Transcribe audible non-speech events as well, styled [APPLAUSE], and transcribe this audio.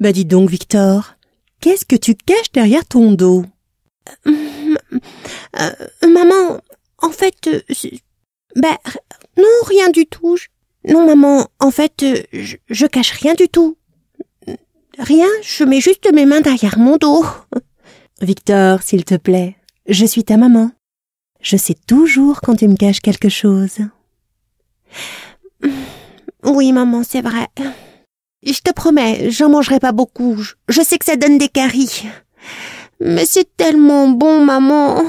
Bah dis donc, Victor, qu'est-ce que tu caches derrière ton dos euh, euh, Maman, en fait, euh, bah non, rien du tout. Non, maman, en fait, je, je cache rien du tout. Rien, je mets juste mes mains derrière mon dos. [LAUGHS] Victor, s'il te plaît, je suis ta maman. Je sais toujours quand tu me caches quelque chose. Oui, maman, c'est vrai. Je te promets, j'en mangerai pas beaucoup. Je sais que ça donne des caries. Mais c'est tellement bon, maman.